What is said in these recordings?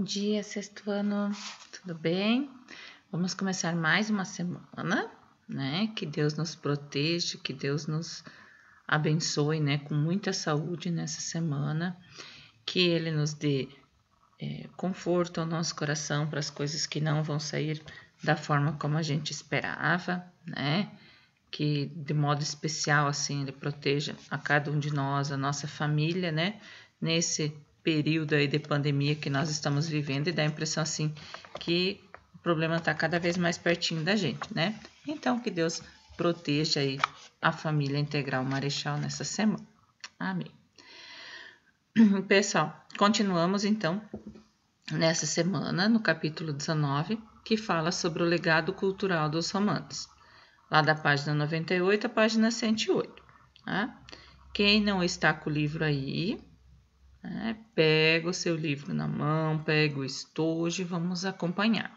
Bom dia, sexto ano, tudo bem? Vamos começar mais uma semana, né? Que Deus nos proteja, que Deus nos abençoe, né? Com muita saúde nessa semana, que Ele nos dê é, conforto ao nosso coração para as coisas que não vão sair da forma como a gente esperava, né? Que de modo especial, assim, Ele proteja a cada um de nós, a nossa família, né? Nesse período aí de pandemia que nós estamos vivendo e dá a impressão assim que o problema está cada vez mais pertinho da gente, né? Então que Deus proteja aí a família integral Marechal nessa semana. Amém. Pessoal, continuamos então nessa semana no capítulo 19, que fala sobre o legado cultural dos romanos, lá da página 98 à página 108. Tá? Quem não está com o livro aí, né? Pega o seu livro na mão, pega o estojo e vamos acompanhar.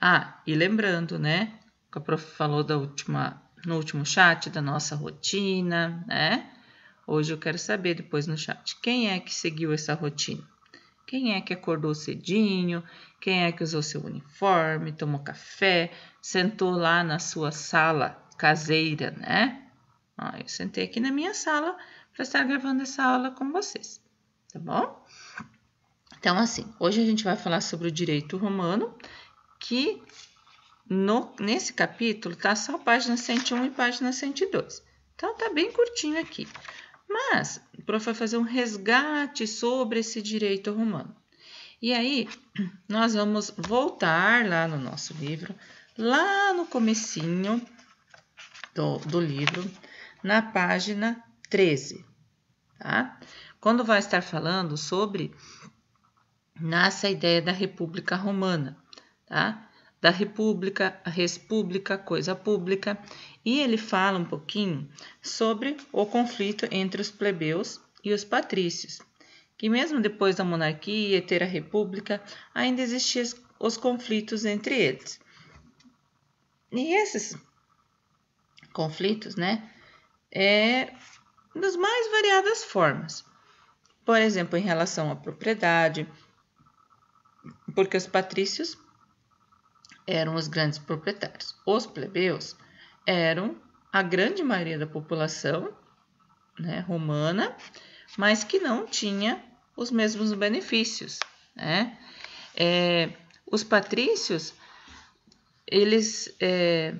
Ah, e lembrando, né? Que a prof falou da última, no último chat da nossa rotina, né? Hoje eu quero saber depois no chat quem é que seguiu essa rotina. Quem é que acordou cedinho? Quem é que usou seu uniforme, tomou café, sentou lá na sua sala caseira, né? Ó, ah, eu sentei aqui na minha sala para estar gravando essa aula com vocês tá bom? Então, assim, hoje a gente vai falar sobre o direito romano, que no, nesse capítulo tá só página 101 e página 102. Então, tá bem curtinho aqui. Mas o prof vai fazer um resgate sobre esse direito romano. E aí, nós vamos voltar lá no nosso livro, lá no comecinho do, do livro, na página 13, tá? quando vai estar falando sobre nasce a ideia da República Romana, tá? Da República, a República, coisa pública, e ele fala um pouquinho sobre o conflito entre os plebeus e os patrícios, que mesmo depois da monarquia e ter a República, ainda existiam os conflitos entre eles. E esses conflitos, né, é das mais variadas formas por exemplo, em relação à propriedade, porque os patrícios eram os grandes proprietários. Os plebeus eram a grande maioria da população né, romana, mas que não tinha os mesmos benefícios. Né? É, os patrícios eles é,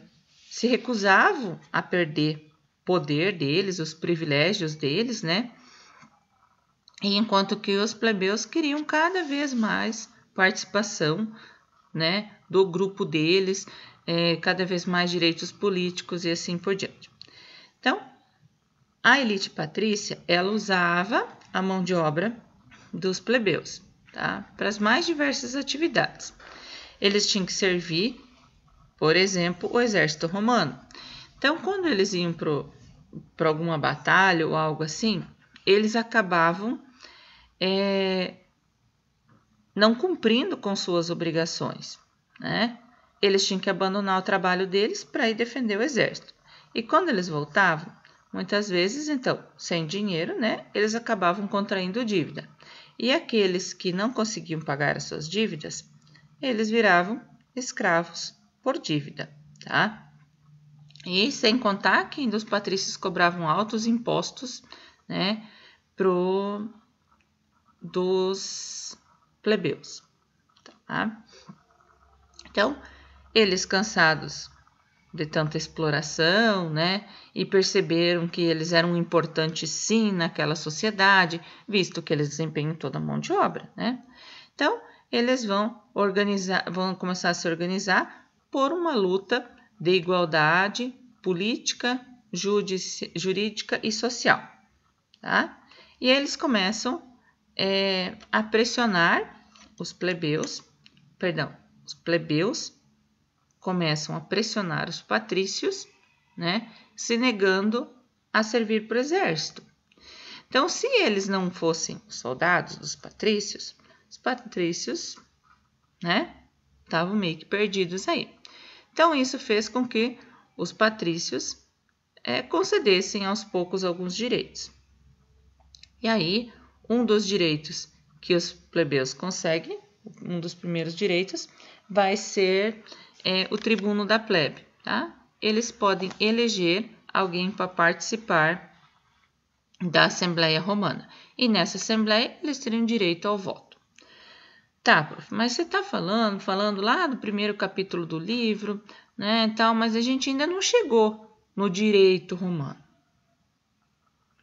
se recusavam a perder poder deles, os privilégios deles, né? E enquanto que os plebeus queriam cada vez mais participação né, do grupo deles, é, cada vez mais direitos políticos e assim por diante. Então, a elite patrícia ela usava a mão de obra dos plebeus tá, para as mais diversas atividades. Eles tinham que servir, por exemplo, o exército romano. Então, quando eles iam para alguma batalha ou algo assim, eles acabavam é, não cumprindo com suas obrigações. Né? Eles tinham que abandonar o trabalho deles para ir defender o exército. E quando eles voltavam, muitas vezes, então, sem dinheiro, né, eles acabavam contraindo dívida. E aqueles que não conseguiam pagar as suas dívidas, eles viravam escravos por dívida, tá? E sem contar que ainda os patrícios cobravam altos impostos, né, pro dos plebeus. Tá? Então, eles cansados de tanta exploração, né? E perceberam que eles eram importantes sim naquela sociedade, visto que eles desempenham toda a mão de obra, né? Então, eles vão organizar, vão começar a se organizar por uma luta de igualdade política, jurídica e social, tá? E eles começam é, a pressionar os plebeus, perdão, os plebeus começam a pressionar os patrícios, né, se negando a servir para o exército. Então, se eles não fossem soldados dos patrícios, os patrícios, né, estavam meio que perdidos aí. Então, isso fez com que os patrícios é, concedessem aos poucos alguns direitos. E aí, um dos direitos que os plebeus conseguem, um dos primeiros direitos, vai ser é, o tribuno da plebe. Tá? Eles podem eleger alguém para participar da Assembleia Romana. E nessa Assembleia eles teriam direito ao voto. Tá, prof, mas você está falando, falando lá do primeiro capítulo do livro, né, tal, mas a gente ainda não chegou no direito romano.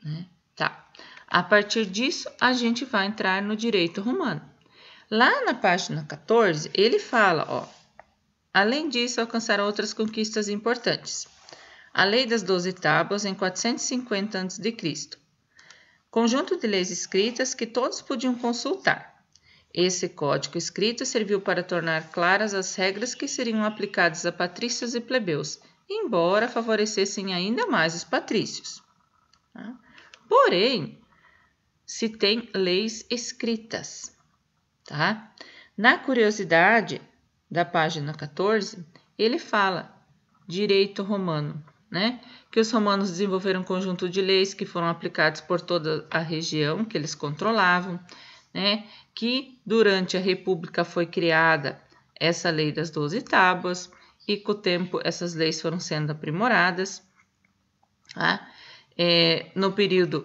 Né? Tá. A partir disso, a gente vai entrar no direito romano. Lá na página 14, ele fala, ó, além disso, alcançaram outras conquistas importantes. A Lei das Doze Tábuas, em 450 a.C. Conjunto de leis escritas que todos podiam consultar. Esse código escrito serviu para tornar claras as regras que seriam aplicadas a patrícios e plebeus, embora favorecessem ainda mais os patrícios. Tá? Porém, se tem leis escritas, tá? Na curiosidade da página 14, ele fala direito romano, né? Que os romanos desenvolveram um conjunto de leis que foram aplicadas por toda a região que eles controlavam, né? Que durante a República foi criada essa lei das 12 tábuas e com o tempo essas leis foram sendo aprimoradas, tá? É, no período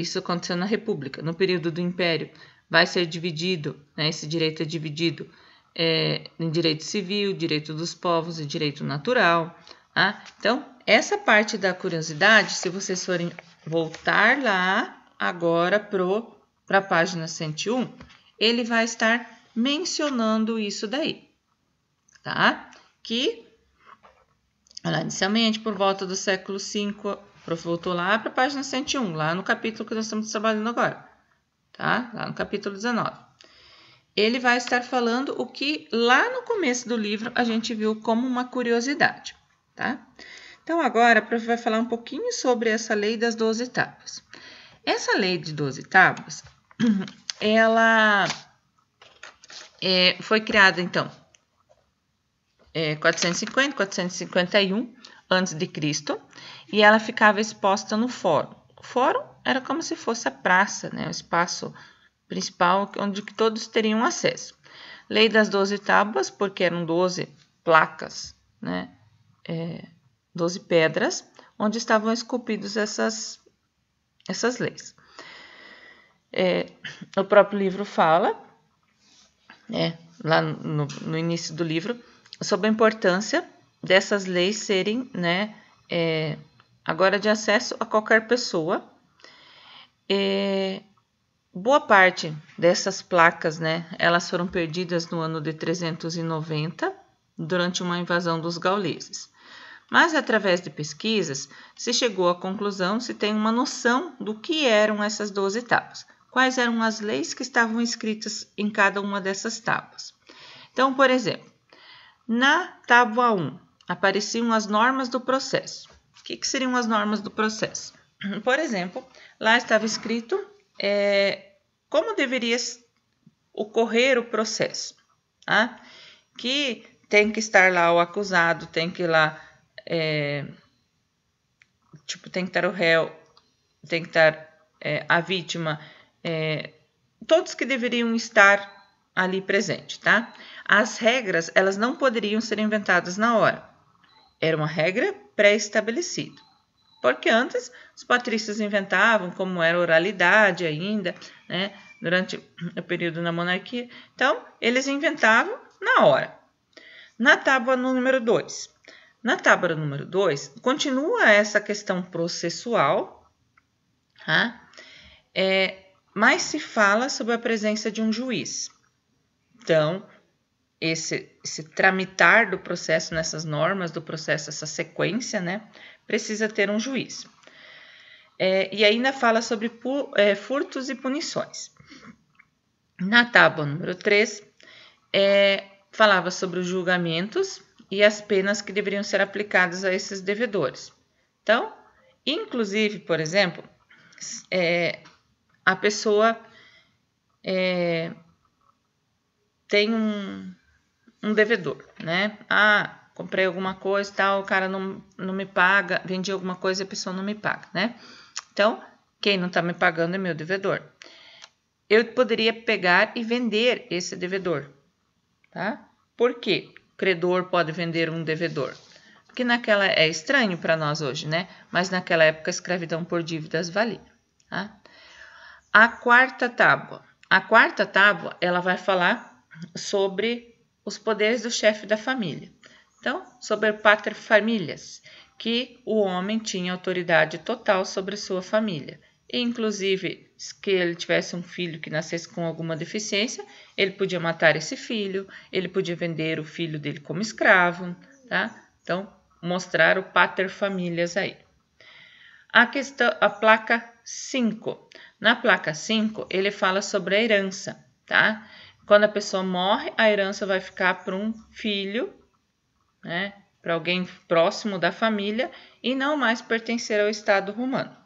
isso aconteceu na República. No período do Império, vai ser dividido, né, esse direito é dividido é, em direito civil, direito dos povos e direito natural. Tá? Então, essa parte da curiosidade, se vocês forem voltar lá agora para a página 101, ele vai estar mencionando isso daí, tá? Que lá, inicialmente, por volta do século 5 o prof voltou lá para a página 101, lá no capítulo que nós estamos trabalhando agora, tá? Lá no capítulo 19. Ele vai estar falando o que lá no começo do livro a gente viu como uma curiosidade, tá? Então agora o prof vai falar um pouquinho sobre essa lei das 12 tábuas. Essa lei de 12 tábuas, ela é, foi criada então é, 450, 451 antes de Cristo e ela ficava exposta no fórum. O fórum era como se fosse a praça, né, o espaço principal onde todos teriam acesso. Lei das Doze Tábuas, porque eram doze placas, né, é, 12 pedras, onde estavam esculpidos essas, essas leis. É, o próprio livro fala, né, lá no, no, início do livro, sobre a importância dessas leis serem né, é, agora de acesso a qualquer pessoa. É, boa parte dessas placas, né, elas foram perdidas no ano de 390, durante uma invasão dos gauleses. Mas através de pesquisas se chegou à conclusão, se tem uma noção do que eram essas 12 tábuas, quais eram as leis que estavam escritas em cada uma dessas tábuas. Então, por exemplo, na tábua 1 apareciam as normas do processo que, que seriam as normas do processo? Por exemplo, lá estava escrito é, como deveria ocorrer o processo, tá? que tem que estar lá o acusado, tem que ir lá, é, tipo, tem que estar o réu, tem que estar é, a vítima, é, todos que deveriam estar ali presente, tá? As regras, elas não poderiam ser inventadas na hora. Era uma regra pré-estabelecida. Porque antes os patrícios inventavam como era oralidade ainda, né, durante o período na monarquia. Então, eles inventavam na hora. Na tábua número 2. Na tábua número 2, continua essa questão processual, tá? é, mas se fala sobre a presença de um juiz. Então, esse, esse tramitar do processo nessas normas, do processo, essa sequência, né, precisa ter um juiz. É, e ainda fala sobre pu, é, furtos e punições. Na tábua número 3, é, falava sobre os julgamentos e as penas que deveriam ser aplicadas a esses devedores. Então, inclusive, por exemplo, é, a pessoa é, tem um, um devedor, né? Ah, comprei alguma coisa tal, o cara não, não me paga, vendi alguma coisa e a pessoa não me paga, né? Então, quem não está me pagando é meu devedor. Eu poderia pegar e vender esse devedor, tá? Por quê? O credor pode vender um devedor. Porque naquela é estranho para nós hoje, né? Mas naquela época a escravidão por dívidas valia. Tá? A quarta tábua. A quarta tábua ela vai falar sobre os poderes do chefe da família. Então, sobre pater familias, que o homem tinha autoridade total sobre sua família. E, inclusive, que ele tivesse um filho que nascesse com alguma deficiência, ele podia matar esse filho, ele podia vender o filho dele como escravo, tá? Então, mostrar o pater familias aí. A questão, a placa 5. Na placa 5, ele fala sobre a herança, tá? Quando a pessoa morre, a herança vai ficar para um filho, né, para alguém próximo da família e não mais pertencer ao Estado romano.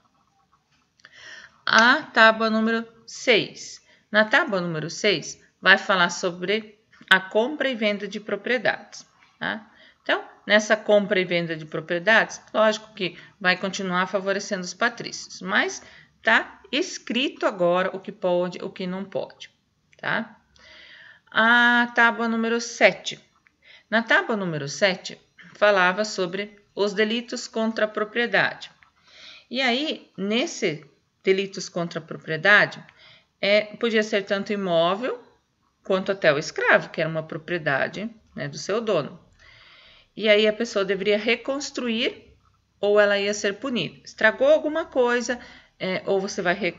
A tábua número 6. Na tábua número 6, vai falar sobre a compra e venda de propriedades. Tá? Então, nessa compra e venda de propriedades, lógico que vai continuar favorecendo os patrícios, mas tá escrito agora o que pode, o que não pode, tá? a tábua número 7. Na tábua número 7, falava sobre os delitos contra a propriedade. E aí, nesse delitos contra a propriedade, é, podia ser tanto imóvel quanto até o escravo, que era uma propriedade né, do seu dono. E aí a pessoa deveria reconstruir ou ela ia ser punida. Estragou alguma coisa, é, ou você vai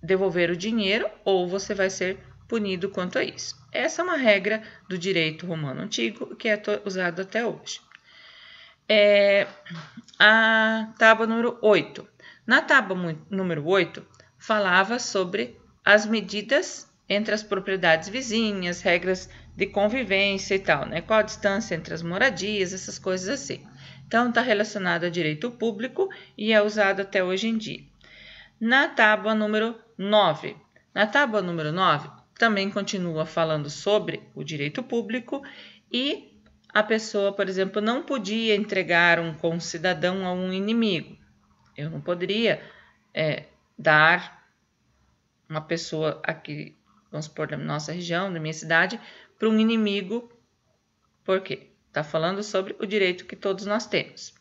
devolver o dinheiro, ou você vai ser punido quanto a isso. Essa é uma regra do direito romano antigo que é usado até hoje. É a tábua número 8. Na tábua número 8, falava sobre as medidas entre as propriedades vizinhas, regras de convivência e tal, né? Qual a distância entre as moradias, essas coisas assim. Então, está relacionado a direito público e é usado até hoje em dia. Na tábua número 9. Na tábua número 9, também continua falando sobre o direito público e a pessoa, por exemplo, não podia entregar um concidadão a um inimigo. Eu não poderia é, dar uma pessoa aqui, vamos supor, da nossa região, da minha cidade, para um inimigo, porque está falando sobre o direito que todos nós temos.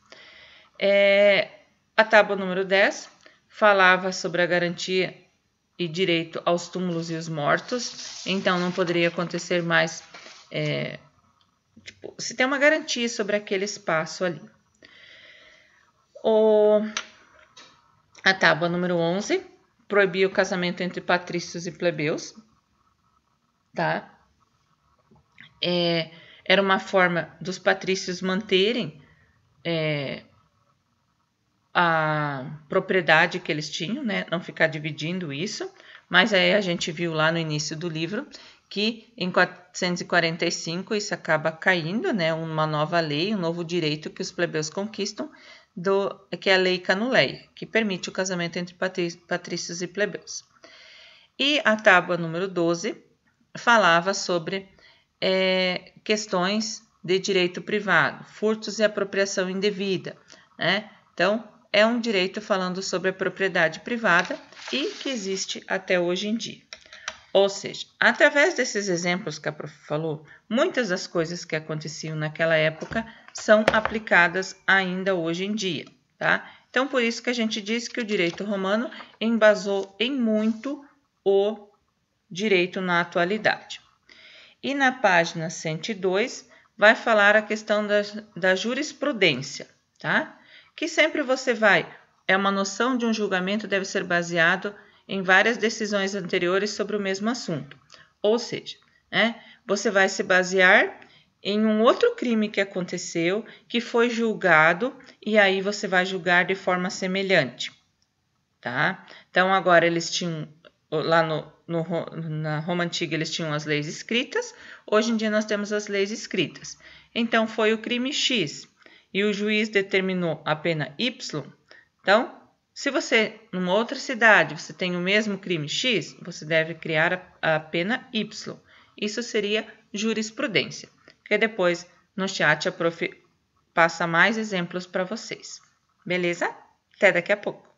É, a tábua número 10 falava sobre a garantia e direito aos túmulos e os mortos, então não poderia acontecer mais. É, tipo, se tem uma garantia sobre aquele espaço ali. O, a tábua número 11 proibia o casamento entre patrícios e plebeus, tá? É, era uma forma dos patrícios manterem é, a propriedade que eles tinham, né? não ficar dividindo isso, mas aí a gente viu lá no início do livro que em 445 isso acaba caindo, né? uma nova lei, um novo direito que os plebeus conquistam, do, que é a lei Canuleia, que permite o casamento entre patrícios e plebeus. E a tábua número 12 falava sobre é, questões de direito privado, furtos e apropriação indevida, né? Então, é um direito falando sobre a propriedade privada e que existe até hoje em dia. Ou seja, através desses exemplos que a prof falou, muitas das coisas que aconteciam naquela época são aplicadas ainda hoje em dia, tá? Então, por isso que a gente diz que o direito romano embasou em muito o direito na atualidade. E na página 102 vai falar a questão da, da jurisprudência, tá? Que sempre você vai é uma noção de um julgamento deve ser baseado em várias decisões anteriores sobre o mesmo assunto. Ou seja, né, você vai se basear em um outro crime que aconteceu, que foi julgado, e aí você vai julgar de forma semelhante. Tá? Então, agora eles tinham, lá no, no, na Roma Antiga, eles tinham as leis escritas, hoje em dia nós temos as leis escritas. Então, foi o crime X e o juiz determinou a pena Y, então, se você, numa outra cidade, você tem o mesmo crime X, você deve criar a, a pena Y. Isso seria jurisprudência, que depois no chat a prof passa mais exemplos para vocês. Beleza? Até daqui a pouco.